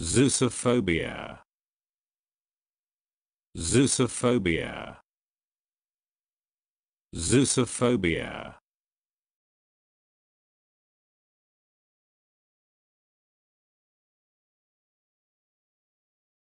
Zeusophobia. Zeusophobia. Zeusophobia.